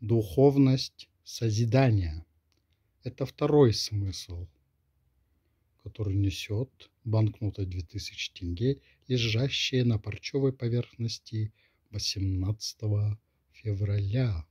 духовность созидания. Это второй смысл, который несет банкнота 2000 тенге, лежащая на парчевой поверхности 18 февраля